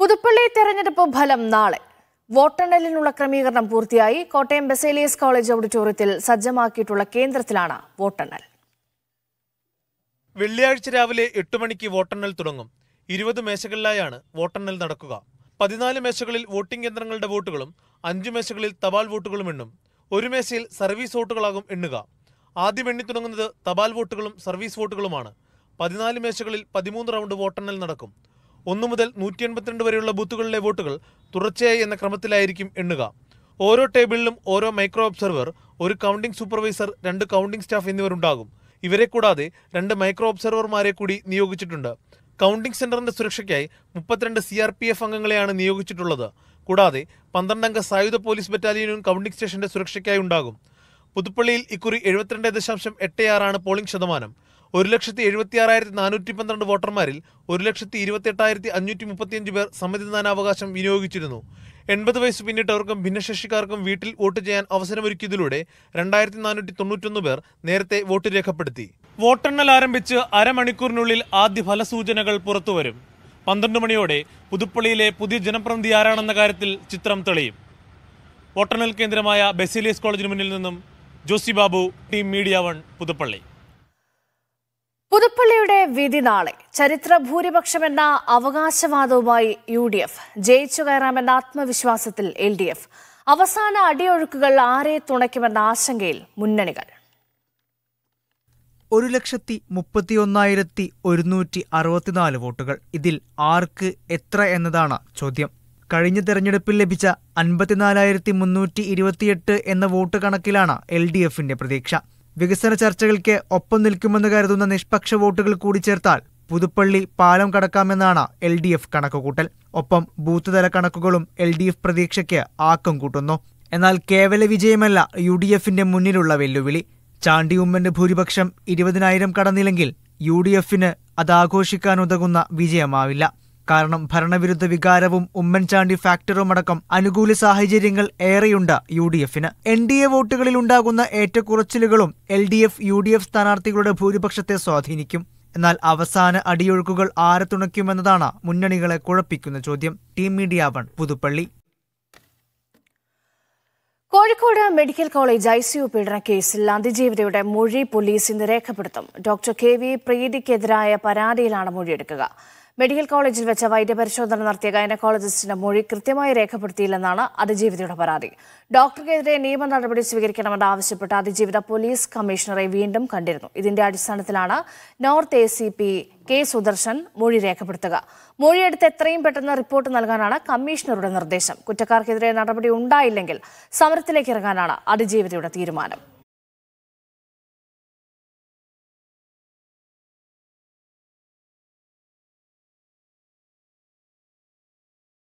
പുതുപ്പള്ളി തെരഞ്ഞെടുപ്പ് ഫലം നാളെ വോട്ടെണ്ണലിനുള്ള ക്രമീകരണം പൂർത്തിയായി കോട്ടയം ബസേലിയസ് കോളേജ് ഓഡിറ്റോറിയത്തിൽ സജ്ജമാക്കിയിട്ടുള്ള കേന്ദ്രത്തിലാണ് വോട്ടെണ്ണൽ വെള്ളിയാഴ്ച രാവിലെ എട്ട് മണിക്ക് വോട്ടെണ്ണൽ തുടങ്ങും ഇരുപത് മേശകളിലായാണ് വോട്ടെണ്ണൽ നടക്കുക പതിനാല് മേശകളിൽ വോട്ടിംഗ് യന്ത്രങ്ങളുടെ വോട്ടുകളും അഞ്ചു മേശകളിൽ തപാൽ വോട്ടുകളും എണ്ണും ഒരു മേശയിൽ സർവീസ് വോട്ടുകളാകും എണ്ണുക ആദ്യം എണ്ണി തുടങ്ങുന്നത് തപാൽ വോട്ടുകളും സർവീസ് വോട്ടുകളുമാണ് പതിനാല് മേശകളിൽ പതിമൂന്ന് റൗണ്ട് വോട്ടെണ്ണൽ നടക്കും ഒന്നു മുതൽ നൂറ്റി എൺപത്തിരണ്ട് വരെയുള്ള ബൂത്തുകളിലെ വോട്ടുകൾ തുടർച്ചയായി എന്ന ക്രമത്തിലായിരിക്കും എണ്ണുക ഓരോ ടേബിളിലും ഓരോ മൈക്രോ ഒബ്സർവർ ഒരു കൗണ്ടിംഗ് സൂപ്പർവൈസർ രണ്ട് കൗണ്ടിംഗ് സ്റ്റാഫ് എന്നിവരുണ്ടാകും ഇവരെ കൂടാതെ രണ്ട് മൈക്രോ ഒബ്സർവർമാരെ കൂടി നിയോഗിച്ചിട്ടുണ്ട് കൗണ്ടിംഗ് സെന്ററിന്റെ സുരക്ഷയ്ക്കായി മുപ്പത്തിരണ്ട് സി ആർ പി എഫ് അംഗങ്ങളെയാണ് നിയോഗിച്ചിട്ടുള്ളത് കൂടാതെ പന്ത്രണ്ടംഗ സായുധ പോലീസ് ബറ്റാലിയനും കൗണ്ടിംഗ് സ്റ്റേഷന്റെ സുരക്ഷയ്ക്കായി ഉണ്ടാകും പുതുപ്പള്ളിയിൽ ഇക്കുറി എഴുപത്തിരണ്ട് ദശാംശം എട്ട് ആറാണ് പോളിംഗ് ശതമാനം ഒരു ലക്ഷത്തി എഴുപത്തി ആറായിരത്തി നാനൂറ്റി പന്ത്രണ്ട് വോട്ടർമാരിൽ ഒരു ലക്ഷത്തി ഇരുപത്തെട്ടായിരത്തി അഞ്ഞൂറ്റി മുപ്പത്തിയഞ്ച് പേർ സമ്മതിദാനാവകാശം വിനിയോഗിച്ചിരുന്നു എൺപത് വയസ്സ് പിന്നിട്ടവർക്കും ഭിന്നശേഷിക്കാർക്കും വീട്ടിൽ വോട്ട് ചെയ്യാൻ അവസരമൊരുക്കിയതിലൂടെ രണ്ടായിരത്തി നാനൂറ്റി തൊണ്ണൂറ്റൊന്ന് പേർ നേരത്തെ വോട്ട് രേഖപ്പെടുത്തി വോട്ടെണ്ണൽ ആരംഭിച്ച് അരമണിക്കൂറിനുള്ളിൽ ആദ്യ ഫലസൂചനകൾ പുറത്തുവരും പന്ത്രണ്ട് മണിയോടെ പുതുപ്പള്ളിയിലെ പുതിയ ജനപ്രതിനിധി ആരാണെന്ന കാര്യത്തിൽ ചിത്രം തെളിയും വോട്ടെണ്ണൽ കേന്ദ്രമായ ബെസിലിയസ് കോളേജിന് മുന്നിൽ നിന്നും Josy Babu team media one Puthuppally പുതുപ്പള്ളിയുടെ വിധി നാളെ ചരിത്ര ഭൂരിപക്ഷമെന്ന അവകാശവാദവുമായി യു ഡി എഫ് ജയിച്ചു കയറാമെന്ന ആത്മവിശ്വാസത്തിൽ എൽ ഡി എഫ് അവസാന അടിയൊഴുക്കുകൾ ആരെ തുണയ്ക്കുമെന്ന ആശങ്കയിൽ മുന്നണികൾ ഒരു ലക്ഷത്തി ഒന്നായിരത്തി ഒരുന്നൂറ്റി അറുപത്തിനാല് വോട്ടുകൾ ഇതിൽ ആർക്ക് എത്ര എന്നതാണ് ചോദ്യം കഴിഞ്ഞ തെരഞ്ഞെടുപ്പിൽ ലഭിച്ച അൻപത്തിനാലായിരത്തി മുന്നൂറ്റി ഇരുപത്തിയെട്ട് എന്ന വോട്ട് കണക്കിലാണ് എൽ ഡി എഫിന്റെ പ്രതീക്ഷ വികസന ചർച്ചകൾക്ക് ഒപ്പം നിൽക്കുമെന്ന് കരുതുന്ന നിഷ്പക്ഷ വോട്ടുകൾ കൂടി ചേർത്താൽ പുതുപ്പള്ളി പാലം കടക്കാമെന്നാണ് എൽ ഡി എഫ് കണക്കുകൂട്ടൽ ഒപ്പം ബൂത്ത് കണക്കുകളും എൽ ഡി എഫ് പ്രതീക്ഷയ്ക്ക് ആക്കം കൂട്ടുന്നു എന്നാൽ കേവല വിജയമല്ല യു ഡി എഫിന്റെ മുന്നിലുള്ള വെല്ലുവിളി ചാണ്ടി ഉമ്മന്റെ ഭൂരിപക്ഷം ഇരുപതിനായിരം കടന്നില്ലെങ്കിൽ യു ഡി എഫിന് അതാഘോഷിക്കാനുതകുന്ന വിജയമാവില്ല കാരണം ഭരണവിരുദ്ധ വികാരവും ഉമ്മൻചാണ്ടി ഫാക്ടറുമടക്കം അനുകൂല സാഹചര്യങ്ങൾ ഏറെയുണ്ട് യു ഡി എഫിന് എൻ ഡി എ വോട്ടുകളിൽ ഉണ്ടാകുന്ന ഏറ്റക്കുറച്ചിലുകളും L D F U D F സ്ഥാനാർത്ഥികളുടെ ഭൂരിപക്ഷത്തെ സ്വാധീനിക്കും എന്നാൽ അവസാന അടിയൊഴുക്കുകൾ ആരെ തുണയ്ക്കുമെന്നതാണ് മുന്നണികളെ കുഴപ്പിക്കുന്ന ചോദ്യം team media one Puthuppally Kozhikode medical college I C U പീഡന കേസിൽ അതിജീവിതയുടെ മൊഴി പോലീസ് ഇന്ന് രേഖപ്പെടുത്തും ഡോക്ടർ കെ വി പ്രീതിക്കെതിരായ പരാതിയിലാണ് മൊഴിയെടുക്കുക മെഡിക്കൽ കോളേജിൽ വെച്ച വൈദ്യപരിശോധന നടത്തിയ ഗൈനക്കോളജിസ്റ്റിന്റെ മൊഴി കൃത്യമായി രേഖപ്പെടുത്തിയില്ലെന്നാണ് അതിജീവിതയുടെ പരാതി ഡോക്ടർക്കെതിരെ നിയമ നടപടി സ്വീകരിക്കണമെന്ന് ആവശ്യപ്പെട്ട് അതിജീവിത പോലീസ് കമ്മീഷണറെ വീണ്ടും കണ്ടിരുന്നു ഇതിന്റെ അടിസ്ഥാനത്തിലാണ് north A C P K Sudarshan മൊഴി രേഖപ്പെടുത്തുക മൊഴിയെടുത്ത് എത്രയും പെട്ടെന്ന് റിപ്പോർട്ട് നൽകാനാണ് കമ്മീഷണറുടെ നിർദ്ദേശം കുറ്റക്കാർക്കെതിരെ നടപടി ഉണ്ടായില്ലെങ്കിൽ സമരത്തിലേക്ക് ഇറങ്ങാനാണ് അതിജീവിതയുടെ തീരുമാനം